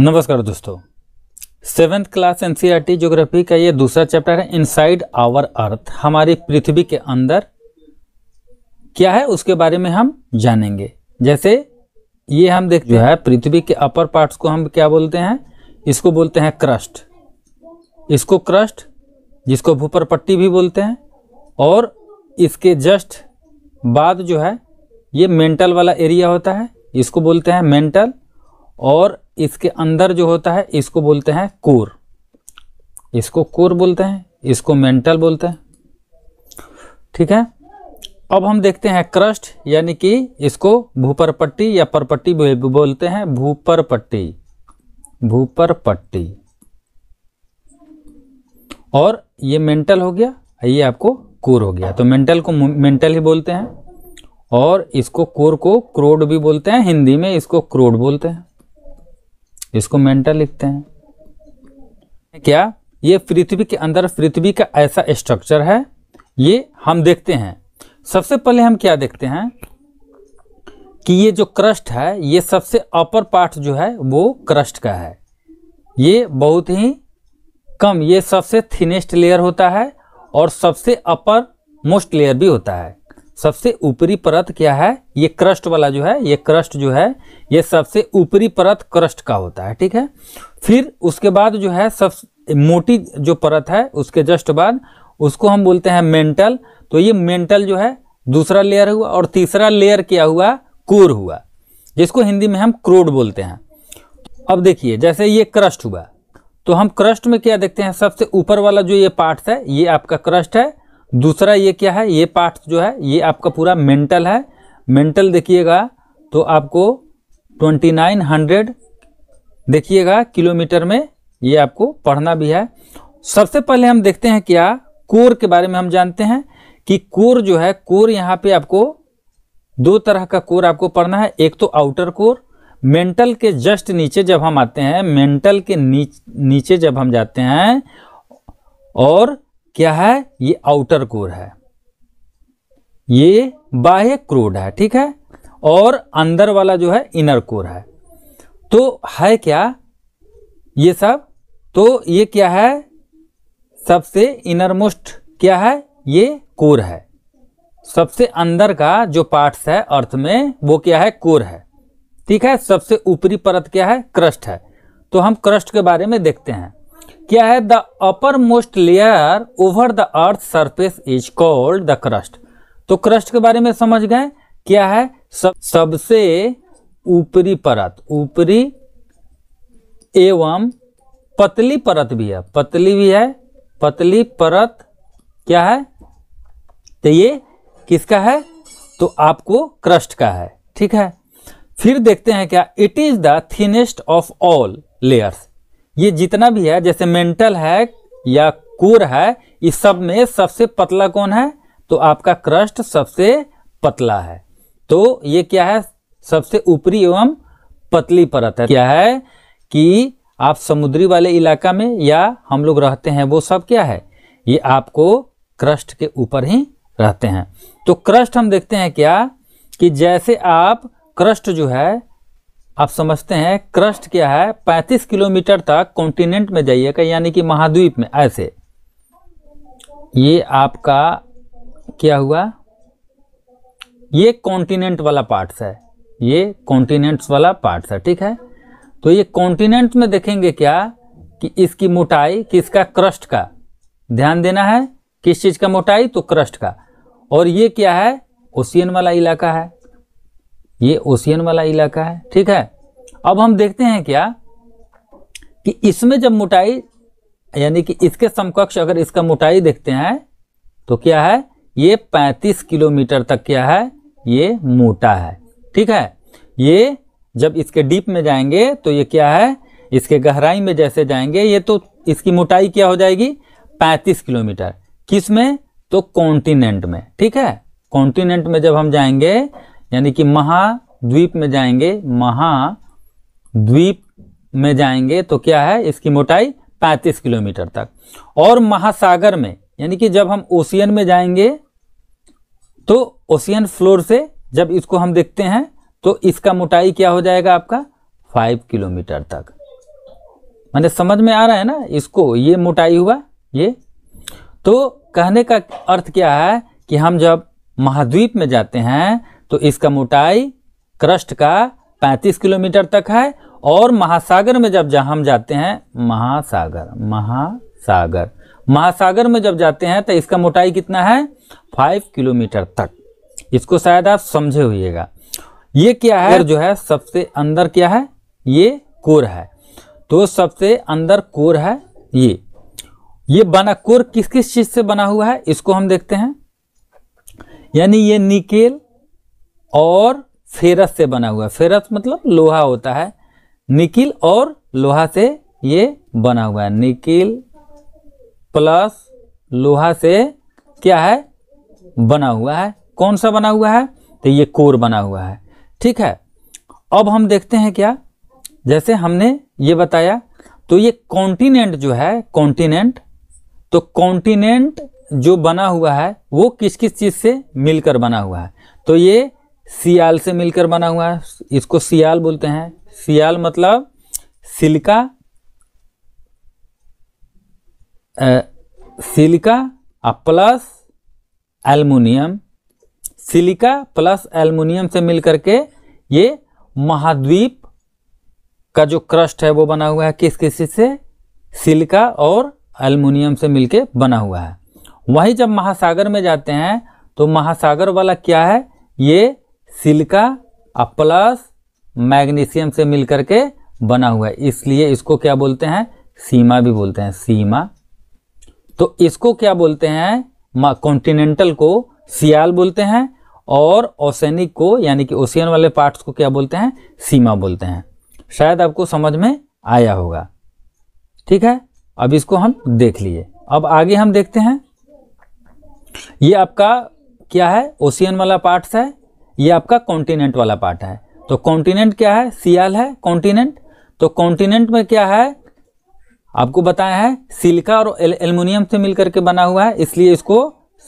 नमस्कार दोस्तों seventh class NCERT geography e का ये दूसरा चैप्टर है इनसाइड आवर अर्थ हमारी पृथ्वी के अंदर क्या है उसके बारे में हम जानेंगे जैसे ये हम देख जो है पृथ्वी के अपर पार्ट्स को हम क्या बोलते हैं इसको बोलते हैं क्रस्ट इसको क्रस्ट जिसको भूपर पट्टी भी बोलते हैं और इसके जस्ट बाद जो है ये मेंटल वाला एरिया होता है इसको बोलते हैं मेंटल और इसके अंदर जो होता है इसको बोलते हैं कोर इसको कोर बोलते हैं इसको मेंटल बोलते हैं ठीक है अब हम देखते हैं क्रस्ट यानी कि इसको भूपरपट्टी या परपट्टी बोलते हैं भूपरपट्टी भूपरपट्टी और ये मेंटल हो गया ये आपको कोर हो गया तो मेंटल को मेंटल ही बोलते हैं और इसको कोर को क्रोड भी बोलते हैं हिंदी में इसको क्रोड बोलते हैं इसको मेंटल लिखते हैं क्या ये पृथ्वी के अंदर पृथ्वी का ऐसा स्ट्रक्चर है ये हम देखते हैं सबसे पहले हम क्या देखते हैं कि ये जो क्रस्ट है ये सबसे अपर पार्ट जो है वो क्रस्ट का है ये बहुत ही कम ये सबसे थिनेस्ट लेयर होता है और सबसे अपर मोस्ट लेयर भी होता है सबसे ऊपरी परत क्या है ये क्रस्ट वाला जो है ये क्रस्ट जो है ये सबसे ऊपरी परत क्रस्ट का होता है ठीक है फिर उसके बाद जो है सब मोटी जो परत है उसके जस्ट बाद उसको हम बोलते हैं मेंटल तो ये मेंटल जो है दूसरा लेयर हुआ और तीसरा लेयर क्या हुआ कोर हुआ जिसको हिंदी में हम क्रोड बोलते हैं अब देखिए जैसे ये क्रस्ट हुआ तो हम क्रस्ट में क्या देखते हैं सबसे ऊपर वाला जो ये पार्ट है ये आपका क्रस्ट है दूसरा ये क्या है ये पार्ट जो है ये आपका पूरा मेंटल है मेंटल देखिएगा तो आपको ट्वेंटी नाइन हंड्रेड देखिएगा किलोमीटर में ये आपको पढ़ना भी है सबसे पहले हम देखते हैं क्या कोर के बारे में हम जानते हैं कि कोर जो है कोर यहाँ पे आपको दो तरह का कोर आपको पढ़ना है एक तो आउटर कोर मेंटल के जस्ट नीचे जब हम आते हैं मेंटल के नीच, नीचे जब हम जाते हैं और क्या है ये आउटर कोर है ये बाह्य क्रोड है ठीक है और अंदर वाला जो है इनर कोर है तो है क्या ये सब तो ये क्या है सबसे इनरमोस्ट क्या है ये कोर है सबसे अंदर का जो पार्ट्स है अर्थ में वो क्या है कोर है ठीक है सबसे ऊपरी परत क्या है क्रस्ट है तो हम क्रस्ट के बारे में देखते हैं क्या है the uppermost layer over the earth surface is called the crust तो क्रस्ट के बारे में समझ गए क्या है सब सबसे ऊपरी परत ऊपरी एवं पतली परत भी है पतली भी है पतली परत क्या है तो ये किसका है तो आपको क्रस्ट का है ठीक है फिर देखते हैं क्या it is the thinnest of all layers ये जितना भी है जैसे मेंटल है या कोर है इस सब में सबसे पतला कौन है तो आपका क्रस्ट सबसे पतला है तो ये क्या है सबसे ऊपरी एवं पतली परत है क्या है कि आप समुद्री वाले इलाका में या हम लोग रहते हैं वो सब क्या है ये आपको क्रस्ट के ऊपर ही रहते हैं तो क्रस्ट हम देखते हैं क्या कि जैसे आप क्रस्ट जो है आप समझते हैं क्रस्ट क्या है 35 किलोमीटर तक कॉन्टिनेंट में जाइएगा यानी कि महाद्वीप में ऐसे ये आपका क्या हुआ ये कॉन्टिनेंट वाला पार्ट्स है ये कॉन्टिनेंट्स वाला पार्ट्स है ठीक है तो ये कॉन्टिनेंट में देखेंगे क्या कि इसकी मोटाई किसका क्रस्ट का ध्यान देना है किस चीज़ का मोटाई तो क्रस्ट का और ये क्या है ओशियन वाला इलाका है ये ओशियन वाला इलाका है ठीक है अब हम देखते हैं क्या कि इसमें जब मोटाई यानी कि इसके समकक्ष अगर इसका मोटाई देखते हैं तो क्या है ये 35 किलोमीटर तक क्या है ये मोटा है ठीक है ये जब इसके डीप में जाएंगे तो ये क्या है इसके गहराई में जैसे जाएंगे ये तो इसकी मोटाई क्या हो जाएगी 35 किलोमीटर किस में तो कॉन्टिनेंट में ठीक है कॉन्टिनेंट में जब हम जाएंगे यानी कि महाद्वीप में जाएंगे महाद्वीप में जाएंगे तो क्या है इसकी मोटाई 35 किलोमीटर तक और महासागर में यानी कि जब हम ओशियन में जाएंगे तो ओशियन फ्लोर से जब इसको हम देखते हैं तो इसका मोटाई क्या हो जाएगा आपका 5 किलोमीटर तक मैंने समझ में आ रहा है ना इसको ये मोटाई हुआ ये तो कहने का अर्थ क्या है कि हम जब महाद्वीप में जाते हैं तो इसका मोटाई क्रस्ट का 35 किलोमीटर तक है और महासागर में जब हम जाते हैं महासागर महासागर महासागर में जब जाते हैं तो इसका मोटाई कितना है फाइव किलोमीटर तक इसको शायद आप समझे हुईगा ये क्या है जो है सबसे अंदर क्या है ये कोर है तो सबसे अंदर कोर है ये ये बना कोर किस किस चीज से बना हुआ है इसको हम देखते हैं यानी ये निकेल और फेरस से बना हुआ है फेरस मतलब लोहा होता है निकिल और लोहा से ये बना हुआ है निकिल प्लस लोहा से क्या है बना हुआ है कौन सा बना हुआ है तो ये कोर बना हुआ है ठीक है अब हम देखते हैं क्या जैसे हमने ये बताया तो ये कॉन्टिनेंट जो है कॉन्टिनेंट तो कॉन्टिनेंट जो बना हुआ है वो किस किस चीज़ से मिलकर बना हुआ है तो ये सियाल से मिलकर बना हुआ है इसको सियाल बोलते हैं सियाल मतलब सिलिका आ, silica plus aluminium silica plus aluminium से मिलकर के ये महाद्वीप का जो क्रस्ट है वो बना हुआ है किस किस से सिलिका और एल्युमिनियम से मिलके बना हुआ है वहीं जब महासागर में जाते हैं तो महासागर वाला क्या है ये सिलिका और प्लस मैग्नीशियम से मिलकर के बना हुआ है इसलिए इसको क्या बोलते हैं सीमा भी बोलते हैं सीमा तो इसको क्या बोलते हैं कॉन्टिनेंटल को सियाल बोलते हैं और ओसैनिक को यानी कि ओशियन वाले पार्ट्स को क्या बोलते हैं सीमा बोलते हैं शायद आपको समझ में आया होगा ठीक है अब इसको हम देख लिए अब आगे हम देखते हैं ये आपका क्या है ओशियन वाला पार्ट्स है ये आपका कॉन्टिनेंट वाला पार्ट है तो कॉन्टिनेंट क्या है सियाल है कॉन्टिनेंट तो कॉन्टिनेंट में क्या है आपको बताया है सिल्का और एल्यूमिनियम से मिलकर के बना हुआ है इसलिए इसको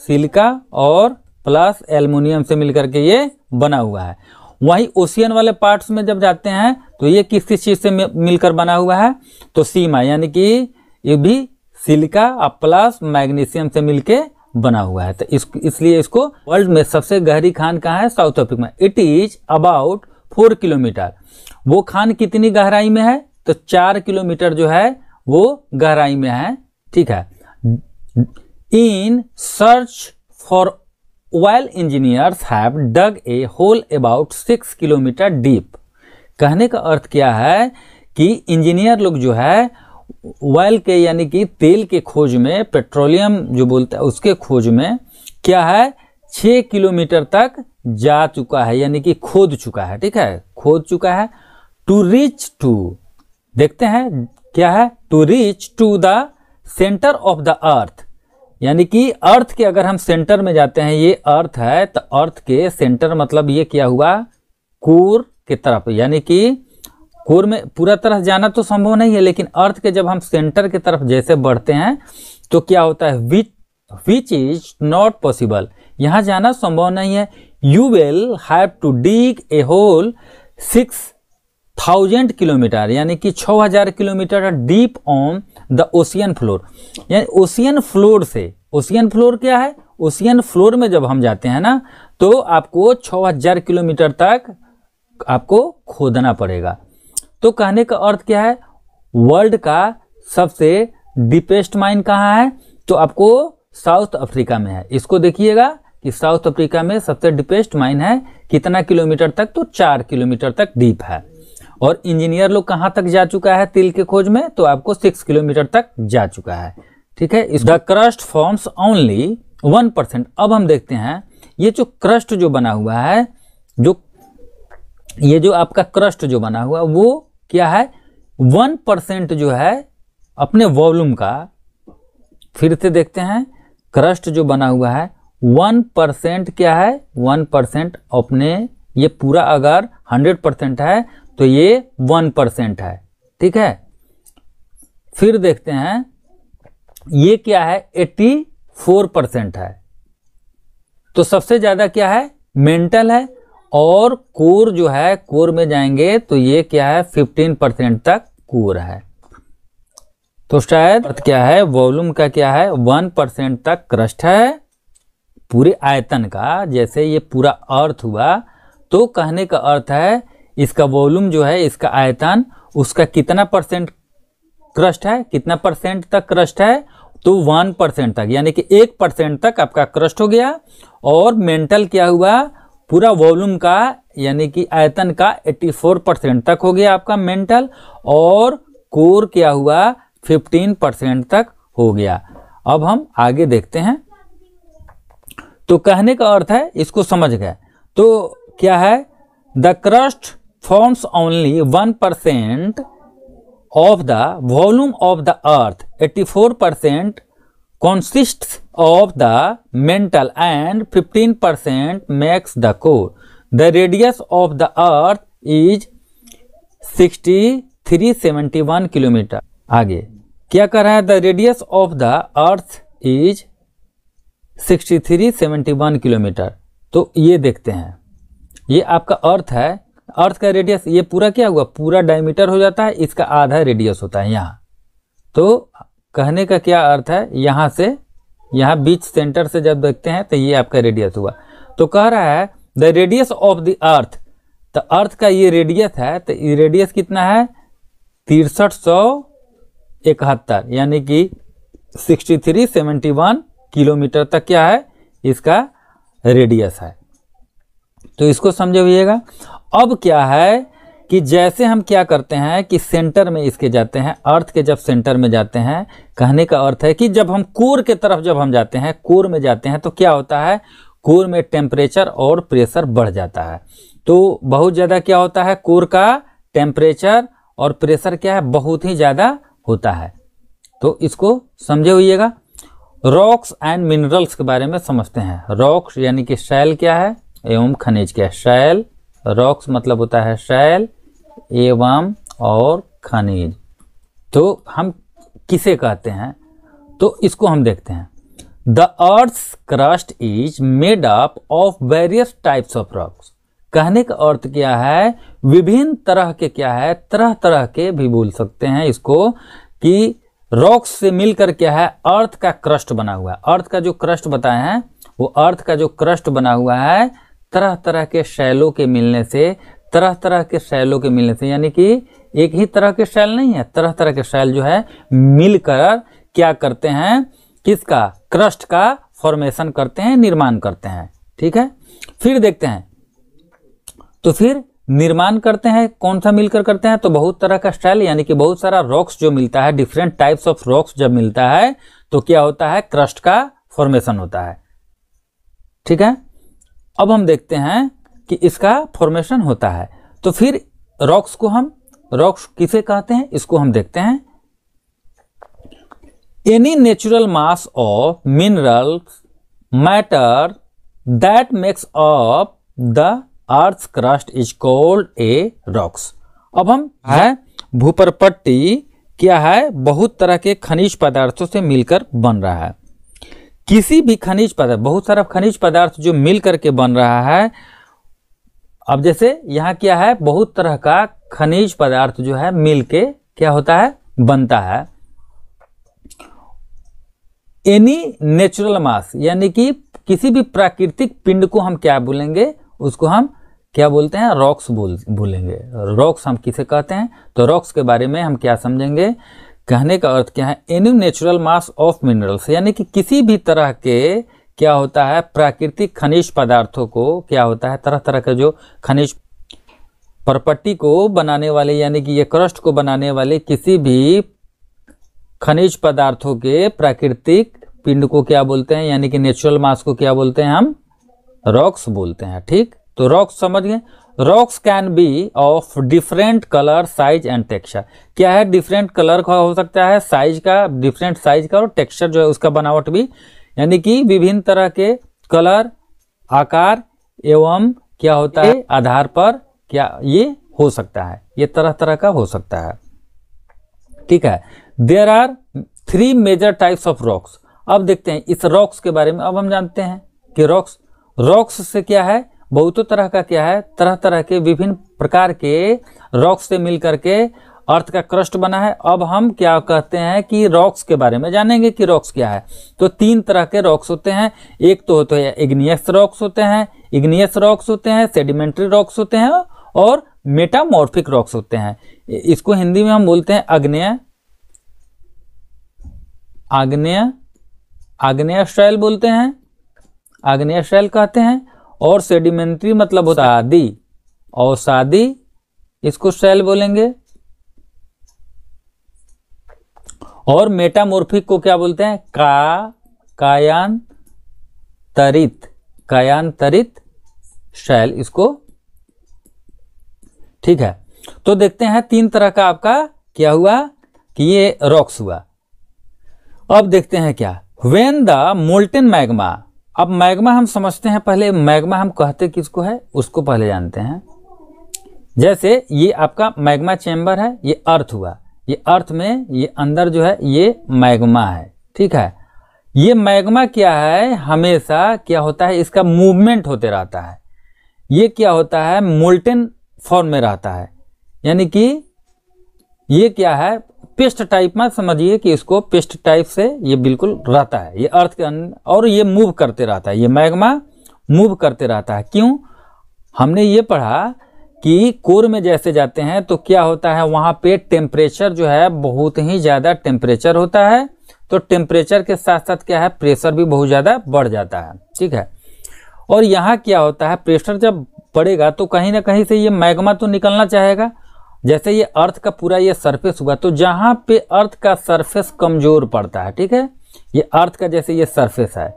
सिल्का और प्लस एल्यूमिनियम से मिलकर के ये बना हुआ है वही ओशियन वाले पार्ट्स में जब जाते हैं तो ये किस किस चीज़ से मिलकर बना हुआ है तो सीमा यानी कि ये भी सिल्का और प्लस मैग्नीशियम से मिलकर बना हुआ है तो इस इसलिए इसको वर्ल्ड में सबसे गहरी खान कहा है साउथ अफ्रीका में it is about four kilometre वो खान कितनी गहराई में है तो चार किलोमीटर जो है वो गहराई में है ठीक है in search for well engineers have dug a hole about six kilometre deep कहने का अर्थ क्या है कि इंजीनियर लोग जो है ऑयल के यानी कि तेल के खोज में पेट्रोलियम जो बोलते हैं उसके खोज में क्या है छः किलोमीटर तक जा चुका है यानी कि खोद चुका है ठीक है खोद चुका है टू रीच टू देखते हैं क्या है to reach to the centre of the earth यानी कि अर्थ के अगर हम सेंटर में जाते हैं ये अर्थ है तो अर्थ के सेंटर मतलब ये क्या हुआ कोर की तरफ यानी कि कोर में पूरा तरह जाना तो संभव नहीं है लेकिन अर्थ के जब हम सेंटर की तरफ जैसे बढ़ते हैं तो क्या होता है which which is not possible यहां जाना संभव नहीं है you will have to dig a hole six thousand kilometre यानी कि छ हजार kilometre deep on the ocean floor यानी ओशियन फ्लोर से ओशियन फ्लोर क्या है ओशियन फ्लोर में जब हम जाते हैं ना तो आपको छ हजार किलोमीटर तक आपको खोदना पड़ेगा तो कहने का अर्थ क्या है वर्ल्ड का सबसे डीपेस्ट माइन कहाँ है तो आपको साउथ अफ्रीका में है इसको देखिएगा कि साउथ अफ्रीका में सबसे डीपेस्ट माइन है कितना किलोमीटर तक तो चार किलोमीटर तक डीप है और इंजीनियर लोग कहाँ तक जा चुका है तिल के खोज में तो आपको सिक्स किलोमीटर तक जा चुका है ठीक है the crust forms only one percent अब हम देखते हैं ये जो क्रस्ट जो बना हुआ है जो ये जो आपका क्रस्ट जो बना हुआ वो क्या है वन परसेंट जो है अपने वॉल्यूम का फिर से देखते हैं क्रस्ट जो बना हुआ है वन परसेंट क्या है वन परसेंट अपने ये पूरा अगर हंड्रेड परसेंट है तो ये वन परसेंट है ठीक है फिर देखते हैं ये क्या है एट्टी फोर परसेंट है तो सबसे ज़्यादा क्या है मेंटल है और कोर जो है कोर में जाएंगे तो ये क्या है फिफ्टीन परसेंट तक कोर है तो शायद क्या है वॉल्यूम का क्या है वन परसेंट तक क्रस्ट है पूरे आयतन का जैसे ये पूरा अर्थ हुआ तो कहने का अर्थ है इसका वॉल्यूम जो है इसका आयतन उसका कितना परसेंट क्रस्ट है कितना परसेंट तक क्रस्ट है तो वन परसेंट तक यानी कि एक परसेंट तक आपका क्रस्ट हो गया और मेंटल क्या हुआ पूरा वॉल्यूम का यानी कि आयतन का 84 परसेंट तक हो गया आपका मेंटल और कोर क्या हुआ 15 परसेंट तक हो गया अब हम आगे देखते हैं तो कहने का अर्थ है इसको समझ गए तो क्या है the crust forms only one percent of the volume of the earth 84 percent consists of the mantle and 15% makes the core. द radius of the earth is 6371 kilometre आगे क्या कर रहा है the radius of the earth is 6371 kilometre तो ये देखते हैं ये आपका अर्थ है अर्थ का रेडियस ये पूरा क्या हुआ पूरा डायमीटर हो जाता है इसका आधा रेडियस होता है यहाँ तो कहने का क्या अर्थ है यहाँ से यहाँ बीच सेंटर से जब देखते हैं तो ये आपका रेडियस हुआ तो कह रहा है the radius of the earth तो अर्थ का ये रेडियस है तो ये रेडियस कितना है तिरसठ सौ इकहत्तर यानी कि sixty three seventy one kilometre तक क्या है इसका रेडियस है तो इसको समझे हुईगा अब क्या है कि जैसे हम क्या करते हैं कि सेंटर में इसके जाते हैं अर्थ के जब सेंटर में जाते हैं कहने का अर्थ है कि जब हम कोर के तरफ जब हम जाते हैं कोर में जाते हैं तो क्या होता है कोर में टेम्परेचर और प्रेशर बढ़ जाता है तो बहुत ज़्यादा क्या होता है कोर का टेम्परेचर और प्रेशर क्या है बहुत ही ज़्यादा होता है तो इसको समझे हुईगा रॉक्स एंड मिनरल्स के बारे में समझते हैं रॉक्स यानी कि शैल क्या है एवं खनिज क्या है शैल रॉक्स मतलब होता है शैल एवं और खनिज तो हम किसे कहते हैं तो इसको हम देखते हैं the earth crust is made up of various types of rocks कहने का अर्थ क्या है विभिन्न तरह के क्या है तरह तरह के भी बोल सकते हैं इसको कि रॉक्स से मिलकर क्या है अर्थ का क्रस्ट बना हुआ है अर्थ का जो क्रस्ट बताए हैं वो अर्थ का जो क्रस्ट बना हुआ है तरह तरह के शैलों के मिलने से तरह तरह के शैलों के मिलने से यानी कि एक ही तरह के शैल नहीं है तरह तरह के शैल जो है मिलकर क्या करते हैं किसका क्रस्ट का फॉर्मेशन करते हैं निर्माण करते हैं ठीक है फिर देखते हैं तो फिर निर्माण करते हैं कौन सा मिलकर करते हैं तो बहुत तरह का स्टाइल यानी कि बहुत सारा रॉक्स जो मिलता है डिफरेंट टाइप्स ऑफ रॉक्स जब मिलता है तो क्या होता है क्रस्ट का फॉर्मेशन होता है ठीक है अब हम देखते हैं कि इसका फॉर्मेशन होता है तो फिर रॉक्स को हम रॉक्स किसे कहते हैं इसको हम देखते हैं any natural mass of mineral matter that makes up the earth crust is called a rocks अब हम हाँ। है भूपरपट्टी क्या है बहुत तरह के खनिज पदार्थों से मिलकर बन रहा है किसी भी खनिज पदार्थ बहुत सारा खनिज पदार्थ जो मिलकर के बन रहा है अब जैसे यहाँ क्या है बहुत तरह का खनिज पदार्थ जो है मिलके क्या होता है बनता है एनी नेचुरल मास यानी कि किसी भी प्राकृतिक पिंड को हम क्या बोलेंगे उसको हम क्या बोलते हैं रॉक्स बोल बोलेंगे रॉक्स हम किसे कहते हैं तो रॉक्स के बारे में हम क्या समझेंगे कहने का अर्थ क्या है any natural mass of minerals यानी कि किसी भी तरह के क्या होता है प्राकृतिक खनिज पदार्थों को क्या होता है तरह तरह का जो खनिज परपट्टी को बनाने वाले यानी कि ये क्रस्ट को बनाने वाले किसी भी खनिज पदार्थों के प्राकृतिक पिंड को क्या बोलते हैं यानी कि नेचुरल मास को क्या बोलते हैं हम रॉक्स बोलते हैं ठीक तो रॉक्स समझ गए rocks can be of different colour size and texture क्या है डिफरेंट कलर का हो सकता है साइज का डिफरेंट साइज का और टेक्सचर जो है उसका बनावट भी यानी कि विभिन्न तरह के कलर आकार एवं क्या होता है आधार पर क्या ये हो सकता है ये तरह तरह का हो सकता है ठीक है there are three major types of rocks अब देखते हैं इस रॉक्स के बारे में अब हम जानते हैं कि रॉक्स रॉक्स से क्या है बहुतों तरह का क्या है तरह तरह के विभिन्न प्रकार के रॉक्स से मिलकर के अर्थ का क्रस्ट बना है अब हम क्या कहते हैं कि रॉक्स के बारे में जानेंगे कि रॉक्स क्या है तो तीन तरह के रॉक्स होते हैं एक तो होते हैं इग्नियस रॉक्स होते हैं इग्नियस रॉक्स होते हैं सेडिमेंट्री रॉक्स होते हैं और मेटामॉर्फिक रॉक्स होते हैं इसको हिंदी में हम बोलते हैं अग्नेय आग्नेय आग्नेय शैल बोलते हैं आग्नेय शैल कहते हैं और सेडिमेंट्री मतलब होता है आदि औसादी इसको शैल बोलेंगे और मेटामोर्फिक को क्या बोलते हैं का कायांतरित कायांतरित शैल इसको ठीक है तो देखते हैं तीन तरह का आपका क्या हुआ कि ये रॉक्स हुआ अब देखते हैं क्या वेन द मोल्टेन मैग्मा अब मैग्मा हम समझते हैं पहले मैग्मा हम कहते किसको है उसको पहले जानते हैं जैसे ये आपका मैग्मा चैम्बर है ये अर्थ हुआ ये अर्थ में ये अंदर जो है ये मैग्मा है ठीक है ये मैग्मा क्या है हमेशा क्या होता है इसका मूवमेंट होते रहता है ये क्या होता है मोल्टेन फॉर्म में रहता है यानी कि ये क्या है पेस्ट टाइप में समझिए कि इसको पेस्ट टाइप से ये बिल्कुल रहता है ये अर्थ के अंदर और ये मूव करते रहता है ये मैग्मा मूव करते रहता है क्यों हमने ये पढ़ा कि कोर में जैसे जाते हैं तो क्या होता है वहां पे टेम्परेचर जो है बहुत ही ज़्यादा टेम्परेचर होता है तो टेम्परेचर के साथ साथ क्या है प्रेशर भी बहुत ज़्यादा बढ़ जाता है ठीक है और यहाँ क्या होता है प्रेशर जब बढ़ेगा तो कहीं ना कहीं से ये मैग्मा तो निकलना चाहेगा जैसे ये अर्थ का पूरा ये सरफेस हुआ तो जहाँ पे अर्थ का सरफेस कमज़ोर पड़ता है ठीक है ये अर्थ का जैसे ये सरफेस है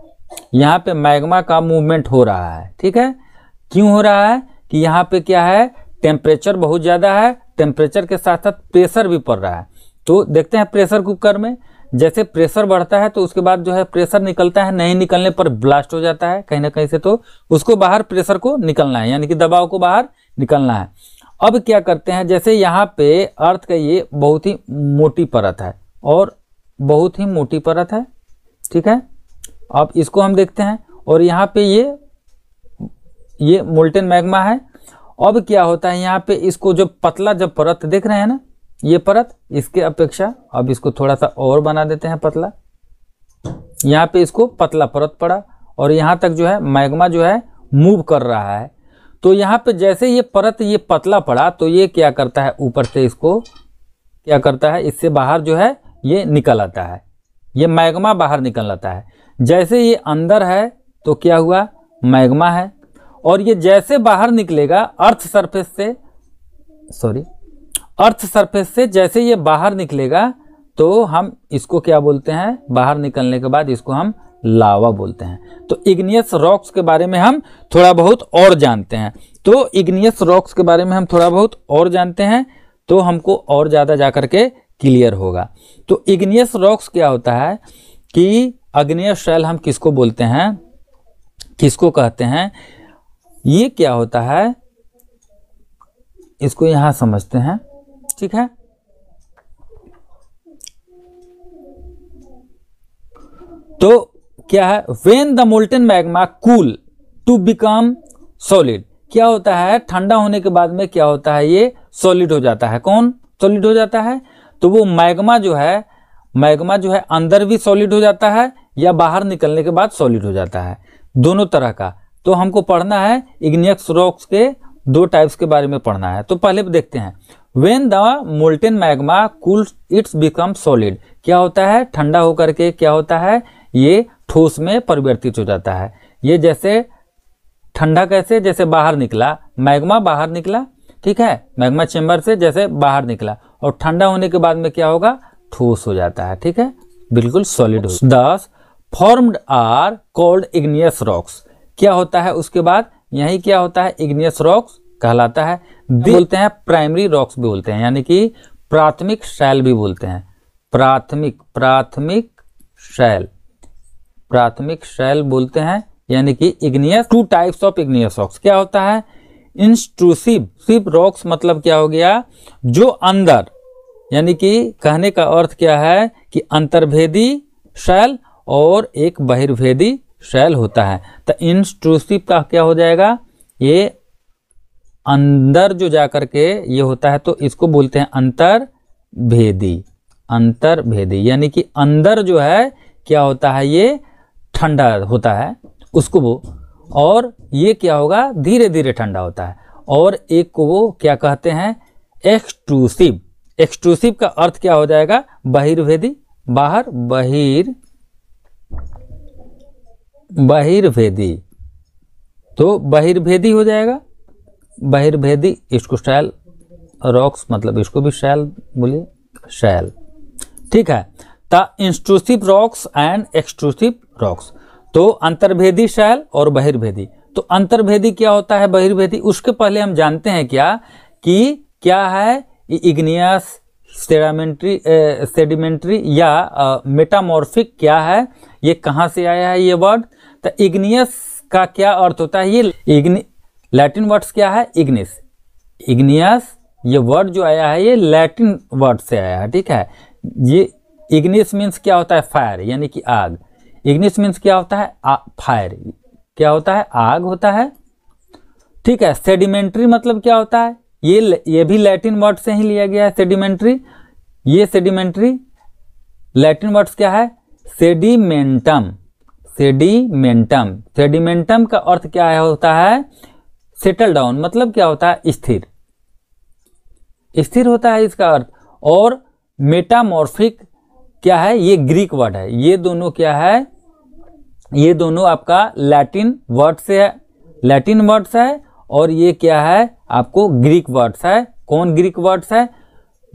यहाँ पे मैग्मा का मूवमेंट हो रहा है ठीक है क्यों हो रहा है कि यहाँ पे क्या है टेम्परेचर बहुत ज़्यादा है टेम्परेचर के साथ साथ प्रेशर भी पड़ रहा है तो देखते हैं प्रेशर कुकर में जैसे प्रेशर बढ़ता है तो उसके बाद जो है प्रेशर निकलता है नहीं निकलने पर ब्लास्ट हो जाता है कहीं ना कहीं से तो उसको बाहर प्रेशर को निकलना है यानी कि दबाव को बाहर निकलना है अब क्या करते हैं जैसे यहाँ पे अर्थ का ये बहुत ही मोटी परत है और बहुत ही मोटी परत है ठीक है अब इसको हम देखते हैं और यहाँ पे ये ये मोल्टेन मैग्मा है अब क्या होता है यहाँ पे इसको जो पतला जब परत देख रहे हैं ना ये परत इसके अपेक्षा अब इसको थोड़ा सा और बना देते हैं पतला यहाँ पे इसको पतला परत पड़ा और यहाँ तक जो है मैग्मा जो है मूव कर रहा है तो यहाँ पे जैसे ये परत ये पतला पड़ा तो ये क्या करता है ऊपर से इसको क्या करता है इससे बाहर जो है ये निकल आता है ये मैग्मा बाहर निकल आता है जैसे ये अंदर है तो क्या हुआ मैग्मा है और ये जैसे बाहर निकलेगा अर्थ सरफेस से सॉरी अर्थ सरफेस से जैसे ये बाहर निकलेगा तो हम इसको क्या बोलते हैं बाहर निकलने के बाद इसको हम लावा बोलते हैं तो इग्नियस रॉक्स के बारे में हम थोड़ा बहुत और जानते हैं तो इग्नियस रॉक्स के बारे में हम थोड़ा बहुत और जानते हैं तो हमको और ज़्यादा जाकर के क्लियर होगा तो इग्नियस रॉक्स क्या होता है कि अग्नियस शैल हम किसको बोलते हैं किसको कहते हैं ये क्या होता है इसको यहां समझते हैं ठीक है तो क्या है when the molten magma cool to become solid क्या होता है ठंडा होने के बाद में क्या होता है ये सॉलिड हो जाता है कौन सॉलिड हो जाता है तो वो मैग्मा जो है मैग्मा जो है अंदर भी सॉलिड हो जाता है या बाहर निकलने के बाद सॉलिड हो जाता है दोनों तरह का तो हमको पढ़ना है इग्नियक्स रॉक्स के दो टाइप्स के बारे में पढ़ना है तो पहले देखते हैं when the molten magma cool it's become solid क्या होता है ठंडा होकर के क्या होता है ये ठोस में परिवर्तित हो जाता है ये जैसे ठंडा कैसे जैसे बाहर निकला मैग्मा बाहर निकला ठीक है मैग्मा चेम्बर से जैसे बाहर निकला और ठंडा होने के बाद में क्या होगा ठोस हो जाता है ठीक है बिल्कुल सॉलिड हो thus formed are called igneous rocks क्या होता है उसके बाद यही क्या होता है इग्नियस रॉक्स कहलाता है बोलते हैं प्राइमरी रॉक्स भी बोलते हैं यानी कि प्राथमिक शैल भी बोलते हैं प्राथमिक प्राथमिक शैल प्राथमिक शैल बोलते हैं यानी कि igneous two types of igneous rocks क्या होता है इंस्ट्रूसिव सिप रॉक्स मतलब क्या हो गया जो अंदर यानी कि कहने का अर्थ क्या है कि अंतर्भेदी शैल और एक बहिर्भेदी सेल होता है तो इंस्ट्रूसिव का क्या हो जाएगा ये अंदर जो जाकर के ये होता है तो इसको बोलते हैं अंतर भेदी अंतर भेदी यानी कि अंदर जो है क्या होता है ये ठंडा होता है उसको वो और ये क्या होगा धीरे धीरे ठंडा होता है और एक को वो क्या कहते हैं एक्सट्रूसिव एक्सट्रूसिव का अर्थ क्या हो जाएगा बहिर्भेदी बाहर बहिर् बहिर्भेदी तो बहिर्भेदी हो जाएगा बहिर्भेदी इसको शैल रॉक्स मतलब इसको भी शैल बोलिए शैल ठीक है the intrusive rocks and extrusive rocks तो अंतर्भेदी शैल और बहिर्भेदी तो अंतर्भेदी क्या होता है बहिर्भेदी उसके पहले हम जानते हैं क्या कि क्या है इग्नियस सेडामेंट्री सेडिमेंट्री eh, या मेटामॉर्फिक eh, क्या है ये कहाँ से आया है ये वर्ड तो इग्नियस का क्या अर्थ होता है ये इग्नि लैटिन वर्ड्स क्या है इग्निस इग्नियस ये वर्ड जो आया है ये लैटिन वर्ड से आया है ठीक है ये इग्निस मीन्स क्या होता है फायर यानी कि आग इग्निस मीन्स क्या होता है फायर क्या होता है आग होता है ठीक है सेडिमेंट्री मतलब क्या होता है ये ये भी लैटिन वर्ड से ही लिया गया है सेडिमेंट्री ये सेडिमेंट्री लैटिन वर्ड्स क्या है सेडिमेंटम सेडिमेंटम सेडिमेंटम का अर्थ क्या है होता है सेटल डाउन मतलब क्या होता है स्थिर स्थिर होता है इसका अर्थ और मेटामॉर्फिक क्या है ये ग्रीक वर्ड है ये दोनों क्या है ये दोनों आपका लैटिन वर्ड से है लैटिन वर्ड से है और ये क्या है आपको ग्रीक वर्ड्स है कौन ग्रीक वर्ड्स है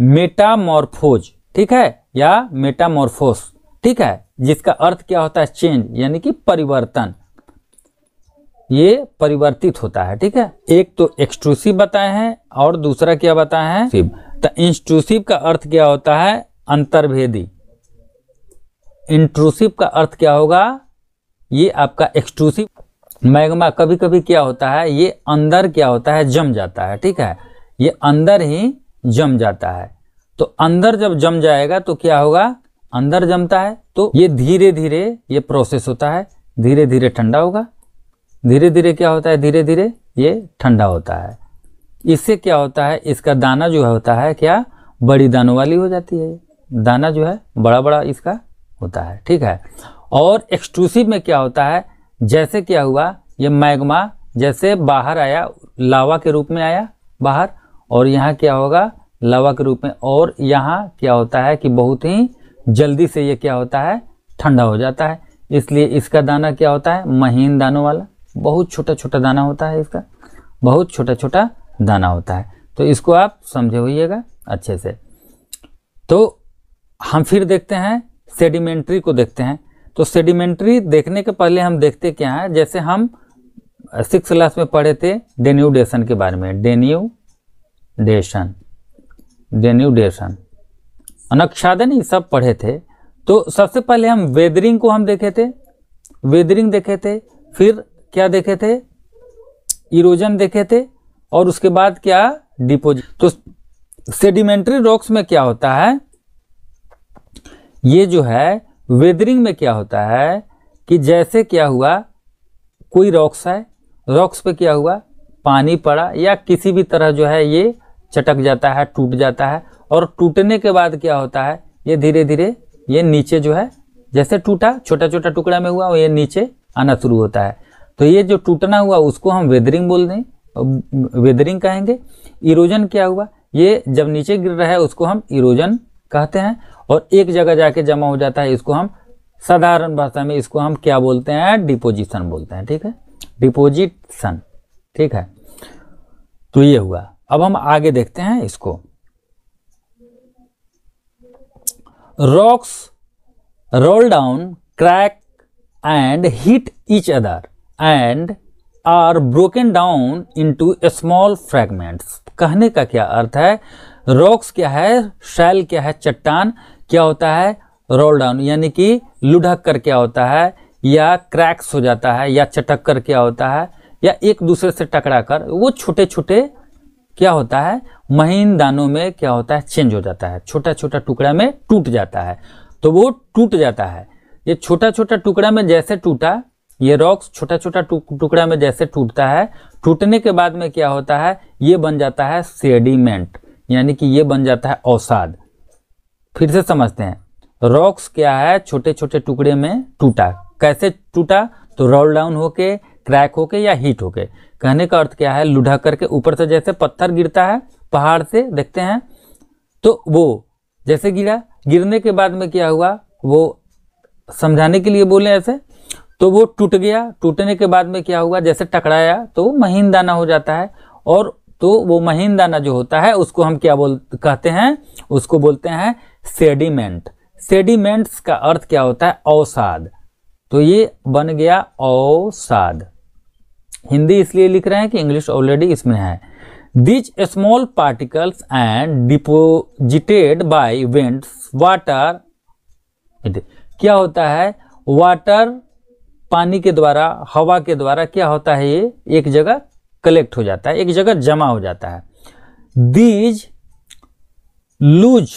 मेटामोरफोज ठीक है या मेटामोरफोस ठीक है जिसका अर्थ क्या होता है चेंज यानी कि परिवर्तन ये परिवर्तित होता है ठीक है एक तो एक्सट्रूसिव बताए हैं और दूसरा क्या बताए हैं तो इंस्ट्रूसिव का अर्थ क्या होता है अंतर्भेदी इंट्रूसिव का अर्थ क्या होगा ये आपका एक्सट्रूसिव मैग्मा कभी कभी क्या होता है ये अंदर क्या होता है जम जाता है ठीक है ये अंदर ही जम जाता है तो अंदर जब जम जाएगा तो क्या होगा अंदर जमता है तो ये धीरे धीरे ये प्रोसेस होता है धीरे धीरे ठंडा होगा धीरे धीरे क्या होता है धीरे धीरे ये ठंडा होता है इससे क्या होता है इसका दाना जो है होता है क्या बड़ी दानों वाली हो जाती है दाना जो है बड़ा बड़ा इसका होता है ठीक है और एक्सट्रूसिव में क्या होता है जैसे क्या हुआ ये मैग्मा जैसे बाहर आया लावा के रूप में आया बाहर और यहाँ क्या होगा लावा के रूप में और यहाँ क्या होता है कि बहुत ही जल्दी से ये क्या होता है ठंडा हो जाता है इसलिए इसका दाना क्या होता है महीन दानों वाला बहुत छोटा छोटा दाना होता है इसका बहुत छोटा छोटा दाना होता है तो इसको आप समझे हुईगा अच्छे से तो हम फिर देखते हैं सेडिमेंट्री को देखते हैं तो सेडिमेंट्री देखने के पहले हम देखते क्या है जैसे हम सिक्स क्लास में पढ़े थे डेन्यूडेशन के बारे में डेशन डेन्यूडेशन अनक्षादन ये सब पढ़े थे तो सबसे पहले हम वेदरिंग को हम देखे थे वेदरिंग देखे थे फिर क्या देखे थे इरोजन देखे थे और उसके बाद क्या डिपोजिट तो सेडिमेंट्री रॉक्स में क्या होता है ये जो है वेदरिंग में क्या होता है कि जैसे क्या हुआ कोई रॉक्स है रॉक्स पे क्या हुआ पानी पड़ा या किसी भी तरह जो है ये चटक जाता है टूट जाता है और टूटने के बाद क्या होता है ये धीरे धीरे ये नीचे जो है जैसे टूटा छोटा छोटा टुकड़ा में हुआ ये नीचे आना शुरू होता है तो ये जो टूटना हुआ उसको हम वेदरिंग बोल दें वेदरिंग कहेंगे इरोजन क्या हुआ ये जब नीचे गिर रहा है उसको हम इरोजन कहते हैं और एक जगह जाके जमा हो जाता है इसको हम साधारण भाषा में इसको हम क्या बोलते हैं डिपोजिशन बोलते हैं ठीक है डिपोजिशन ठीक है तो ये हुआ अब हम आगे देखते हैं इसको rocks roll down crack and hit each other and are broken down into small fragments कहने का क्या अर्थ है रॉक्स क्या है शैल क्या है चट्टान क्या होता है रोल डाउन यानी कि लुढ़क कर क्या होता है या क्रैक्स हो जाता है या चटक कर क्या होता है या एक दूसरे से टकरा कर वो छोटे छोटे क्या होता है महीन दानों में क्या होता है चेंज हो जाता है छोटा छोटा टुकड़ा में टूट जाता है तो वो टूट जाता है ये छोटा छोटा टुकड़ा में जैसे टूटा ये रॉक्स छोटा छोटा टुकड़ा में जैसे टूटता है टूटने के बाद में क्या होता है ये बन जाता है सेडिमेंट यानी कि ये बन जाता है औसाद फिर से समझते हैं रॉक्स क्या है छोटे छोटे टुकड़े में टूटा कैसे टूटा तो रोल डाउन होके क्रैक होके या हीट होके कहने का अर्थ क्या है लुढ़ा करके ऊपर से जैसे पत्थर गिरता है पहाड़ से देखते हैं तो वो जैसे गिरा गिरने के बाद में क्या हुआ वो समझाने के लिए बोले ऐसे तो वो टूट गया टूटने के बाद में क्या हुआ जैसे टकराया तो महीन दाना हो जाता है और तो वो महीन दाना जो होता है उसको हम क्या बोल कहते हैं उसको बोलते हैं सेडिमेंट सेडिमेंट्स का अर्थ क्या होता है अवसाद तो ये बन गया अवसाद हिंदी इसलिए लिख रहे हैं कि इंग्लिश ऑलरेडी इसमें है these small particles and deposited by winds water क्या होता है वाटर पानी के द्वारा हवा के द्वारा क्या होता है ये एक जगह कलेक्ट हो जाता है एक जगह जमा हो जाता है दीज लूज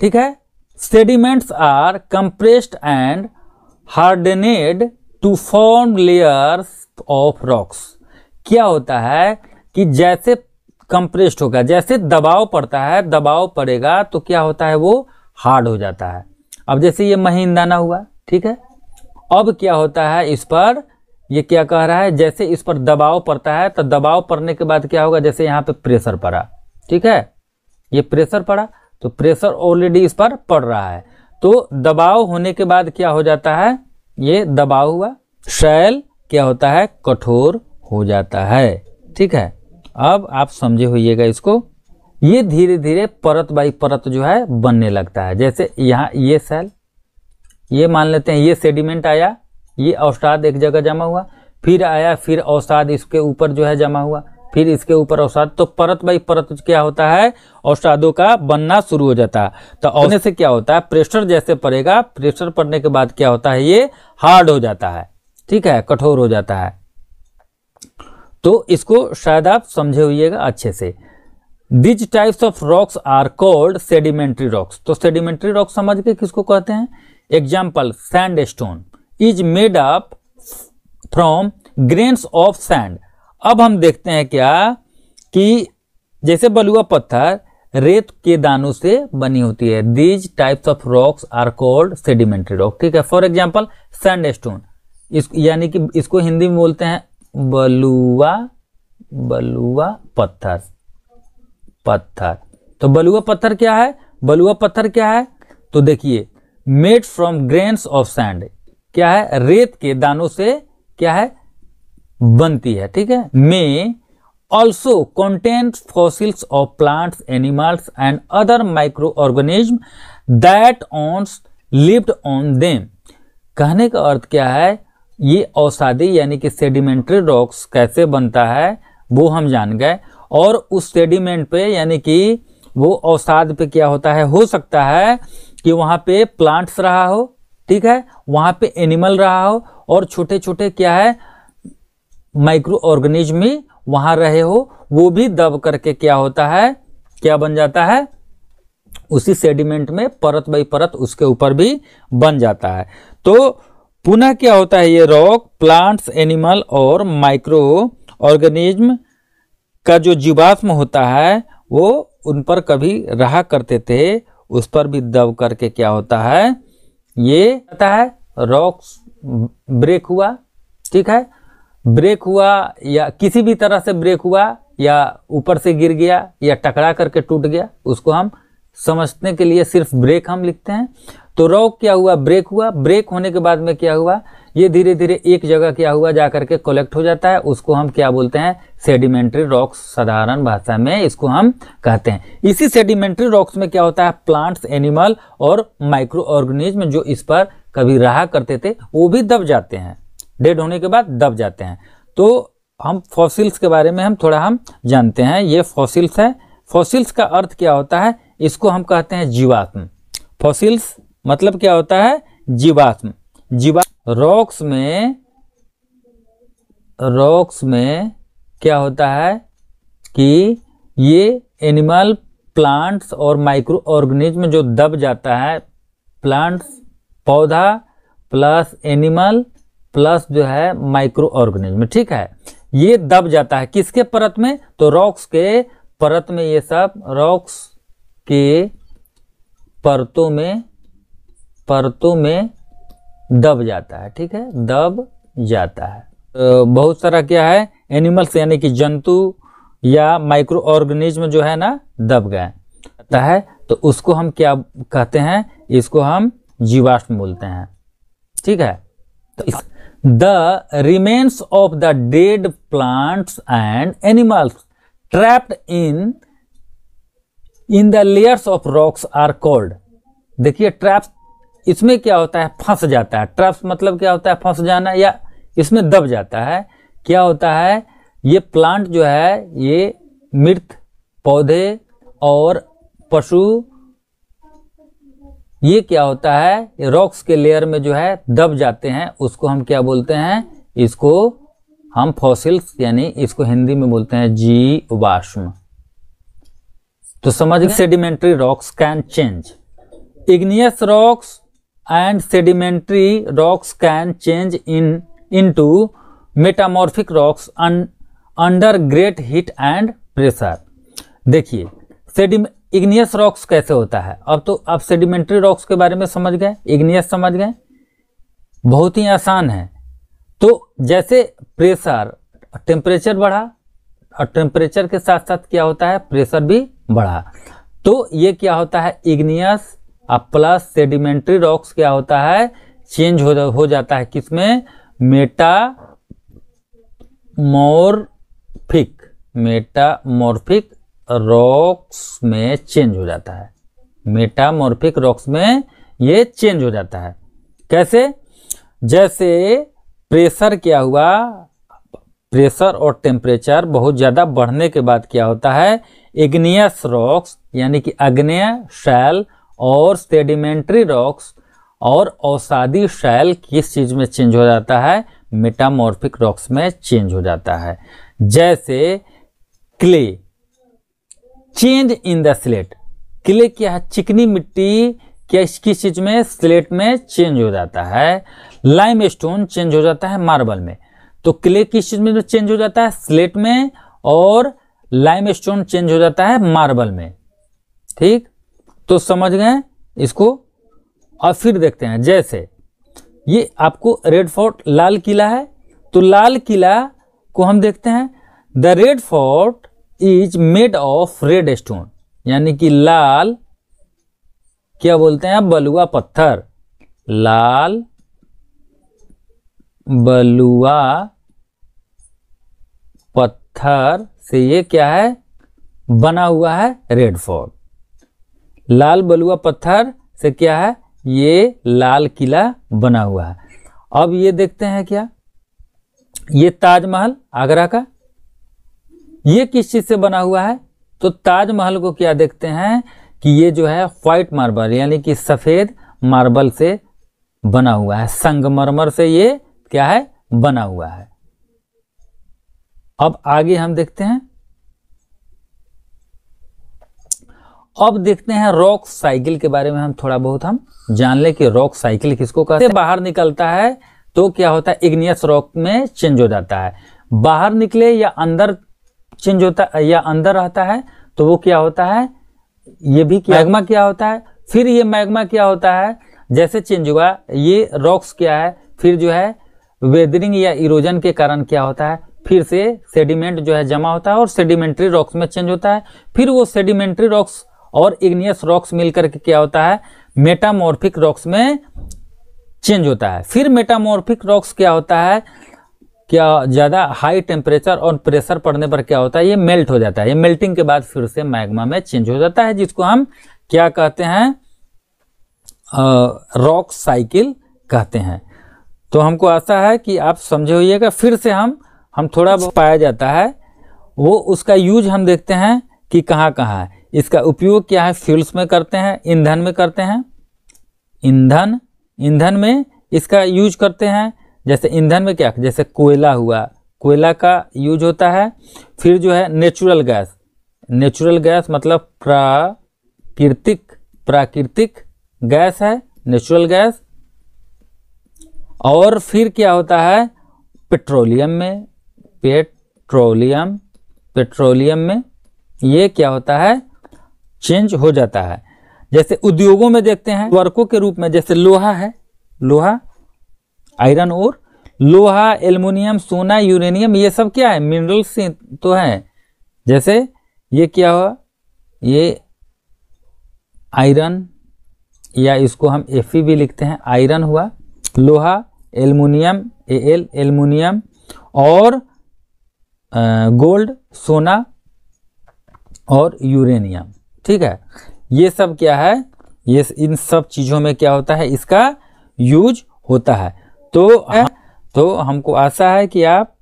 ठीक है sediments are compressed and hardened to form layers of rocks क्या होता है कि जैसे कंप्रेस्ड होगा जैसे दबाव पड़ता है दबाव पड़ेगा तो क्या होता है वो हार्ड हो जाता है अब जैसे ये महीन दाना हुआ ठीक है अब क्या होता है इस पर ये क्या कह रहा है जैसे इस पर दबाव पड़ता है तो दबाव पड़ने के बाद क्या होगा जैसे यहां पे प्रेशर पड़ा ठीक है ये प्रेशर पड़ा तो प्रेशर ऑलरेडी इस पर पड़ रहा है तो दबाव होने के बाद क्या हो जाता है ये दबाव हुआ शैल क्या होता है कठोर हो जाता है ठीक है अब आप समझे होइएगा इसको ये धीरे धीरे परत बाई परत जो है बनने लगता है जैसे यहाँ ये सेल ये मान लेते हैं ये सेडिमेंट आया ये औसाद एक जगह जमा हुआ फिर आया फिर औसाद इसके ऊपर जो है जमा हुआ फिर इसके ऊपर औसाद तो परत बाई परत क्या होता है औसादों का बनना शुरू हो जाता है तो औने से क्या होता है प्रेशर जैसे पड़ेगा प्रेशर पड़ने के बाद क्या होता है ये हार्ड हो जाता है ठीक है कठोर हो जाता है तो इसको शायद आप समझे हुईगा अच्छे से these types of rocks are called sedimentary rocks तो सेडिमेंट्री रॉक्स समझ के किसको कहते हैं example sandstone is made up from grains of sand अब हम देखते हैं क्या कि जैसे बलुआ पत्थर रेत के दानों से बनी होती है these types of rocks are called sedimentary rock ठीक है फॉर एग्जाम्पल सैंड स्टोन यानी कि इसको हिंदी में बोलते हैं बलुआ बलुआ पत्थर पत्थर तो बलुआ पत्थर क्या है बलुआ पत्थर क्या है तो देखिए made from grains of sand क्या है रेत के दानों से क्या है बनती है ठीक है may also contain fossils of plants animals and other microorganism that once lived on them कहने का अर्थ क्या है ये औषाधि यानी कि सेडिमेंट्री रॉक्स कैसे बनता है वो हम जान गए और उस सेडिमेंट पे यानी कि वो औसाद पे क्या होता है हो सकता है कि वहां पे प्लांट्स रहा हो ठीक है वहां पे एनिमल रहा हो और छोटे छोटे क्या है माइक्रो ऑर्गेनिज्म में वहां रहे हो वो भी दब करके क्या होता है क्या बन जाता है उसी सेडिमेंट में परत बाई परत उसके ऊपर भी बन जाता है तो पुनः क्या होता है ये रॉक प्लांट्स एनिमल और माइक्रो ऑर्गेनिज्म का जो जीवाश्म होता है वो उन पर कभी रहा करते थे उस पर भी दब करके क्या होता है ये होता है रॉक्स ब्रेक हुआ ठीक है ब्रेक हुआ या किसी भी तरह से ब्रेक हुआ या ऊपर से गिर गया या टकरा करके टूट गया उसको हम समझने के लिए सिर्फ ब्रेक हम लिखते हैं तो रॉक क्या हुआ ब्रेक हुआ ब्रेक होने के बाद में क्या हुआ ये धीरे धीरे एक जगह क्या हुआ जा करके कलेक्ट हो जाता है उसको हम क्या बोलते हैं सेडिमेंट्री रॉक्स साधारण भाषा में इसको हम कहते हैं इसी सेडिमेंट्री रॉक्स में क्या होता है प्लांट्स एनिमल और माइक्रो ऑर्गेनिज्म जो इस पर कभी रहा करते थे वो भी दब जाते हैं डेड होने के बाद दब जाते हैं तो हम फॉसिल्स के बारे में हम थोड़ा हम जानते हैं ये फॉसिल्स है फॉसिल्स का अर्थ क्या होता है इसको हम कहते हैं जीवात्म फॉसिल्स मतलब क्या होता है जीवात्म जीवा रॉक्स में रॉक्स में क्या होता है कि ये एनिमल प्लांट्स और माइक्रो ऑर्गेनिज्म जो दब जाता है प्लांट्स पौधा प्लस एनिमल प्लस जो है माइक्रो ऑर्गेनिज्म ठीक है ये दब जाता है किसके परत में तो रॉक्स के परत में ये सब रॉक्स के परतों में परतों में दब जाता है ठीक है दब जाता है तो बहुत सारा क्या है एनिमल्स यानी कि जंतु या माइक्रो ऑर्गेनिज्म जो है ना दब गए जाता है तो उसको हम क्या कहते हैं इसको हम जीवाश्म बोलते हैं ठीक है तो इस the remains of the dead plants and animals trapped in in the layers of rocks are called देखिए ट्रैप्स इसमें क्या होता है फंस जाता है ट्रैप्स मतलब क्या होता है फंस जाना या इसमें दब जाता है क्या होता है ये प्लांट जो है ये मृत पौधे और पशु ये क्या होता है रॉक्स के लेयर में जो है दब जाते हैं उसको हम क्या बोलते हैं इसको हम फॉसिल्स यानी इसको हिंदी में बोलते हैं जी वाष्म तो समझ sedimentary rocks can change igneous rocks and sedimentary rocks can change in into metamorphic rocks under great heat and pressure देखिए सेडिमेंट इग्नियस रॉक्स कैसे होता है अब तो आप सेडिमेंट्री रॉक्स के बारे में समझ गए इग्नियस समझ गए बहुत ही आसान है तो जैसे प्रेशर टेम्परेचर बढ़ा और टेम्परेचर के साथ साथ क्या होता है प्रेशर भी बढ़ा तो ये क्या होता है इग्नियस और प्लस सेडिमेंट्री रॉक्स क्या होता है चेंज हो, जा, हो जाता है किसमें मेटा मोरफिक मोरफिक रॉक्स में चेंज हो जाता है मेटामॉर्फिक रॉक्स में ये चेंज हो जाता है कैसे जैसे प्रेशर क्या हुआ प्रेशर और टेम्परेचर बहुत ज़्यादा बढ़ने के बाद क्या होता है इग्नियस रॉक्स यानी कि अग्नेय शैल और सेडिमेंट्री रॉक्स और औसादी शैल किस चीज़ में चेंज हो जाता है मेटामॉर्फिक रॉक्स में चेंज हो जाता है जैसे clay change in the slate clay क्या है चिकनी मिट्टी क्या किस चीज में स्लेट में चेंज हो जाता है लाइम स्टोन चेंज हो जाता है मार्बल में तो क्ले किस चीज में चेंज हो जाता है स्लेट में और लाइम स्टोन चेंज हो जाता है मार्बल में ठीक तो समझ गए इसको और फिर देखते हैं जैसे ये आपको रेड फोर्ट लाल किला है तो लाल किला को हम देखते हैं the Red Fort is made of red stone यानी कि लाल क्या बोलते हैं आप बलुआ पत्थर लाल बलुआ पत्थर से ये क्या है बना हुआ है रेड फोर्ट लाल बलुआ पत्थर से क्या है ये लाल किला बना हुआ है अब ये देखते हैं क्या ये ताजमहल आगरा का ये किस चीज़ से बना हुआ है तो ताजमहल को क्या देखते हैं कि ये जो है वाइट मार्बल यानी कि सफ़ेद मार्बल से बना हुआ है संगमरमर से ये क्या है बना हुआ है अब आगे हम देखते हैं अब देखते हैं रॉक साइकिल के बारे में हम थोड़ा बहुत हम जान ले कि रॉक साइकिल किसको कहते हैं बाहर निकलता है तो क्या होता है इग्नियस रॉक में चेंज हो जाता है बाहर निकले या अंदर चेंज होता है या अंदर रहता है तो वो क्या होता है ये भी क्या मैग्मा क्या होता है फिर ये मैग्मा क्या होता है जैसे चेंज हुआ ये रॉक्स क्या है फिर जो है वेदरिंग या इरोजन के कारण क्या होता है फिर से सेडिमेंट जो है जमा होता है और सेडिमेंट्री रॉक्स में चेंज होता है फिर वो सेडिमेंट्री रॉक्स और इग्नियस रॉक्स मिलकर के क्या होता है मेटामोर्फिक रॉक्स में चेंज होता है फिर मेटामोर्फिक रॉक्स क्या होता है क्या ज़्यादा हाई टेम्परेचर और प्रेशर पड़ने पर क्या होता है ये मेल्ट हो जाता है ये मेल्टिंग के बाद फिर से मैग्मा में चेंज हो जाता है जिसको हम क्या कहते हैं रॉक साइकिल कहते हैं तो हमको आशा है कि आप समझे होइएगा फिर से हम हम थोड़ा बहुत पाया जाता है वो उसका यूज हम देखते हैं कि कहाँ कहाँ है इसका उपयोग क्या है फ्यूल्स में करते हैं ईंधन में करते हैं ईंधन ईंधन में इसका यूज करते हैं जैसे ईंधन में क्या जैसे कोयला हुआ कोयला का यूज होता है फिर जो है नेचुरल गैस नेचुरल गैस मतलब प्राकृतिक प्राकृतिक गैस है नेचुरल गैस और फिर क्या होता है पेट्रोलियम में पेट्रोलियम पेट्रोलियम में ये क्या होता है चेंज हो जाता है जैसे उद्योगों में देखते हैं वर्कों के रूप में जैसे लोहा है लोहा आयरन और लोहा एल्युमिनियम सोना यूरेनियम ये सब क्या है मिनरल्स तो है जैसे ये क्या हुआ ये आयरन या इसको हम एफ भी लिखते हैं आयरन हुआ लोहा एल्युमिनियम ए एल एल्युमिनियम और गोल्ड सोना और यूरेनियम ठीक है ये सब क्या है ये इन सब चीज़ों में क्या होता है इसका यूज होता है तो है? तो हमको आशा है कि आप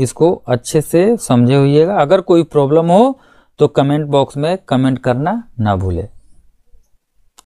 इसको अच्छे से समझे हुईगा अगर कोई प्रॉब्लम हो तो कमेंट बॉक्स में कमेंट करना ना भूले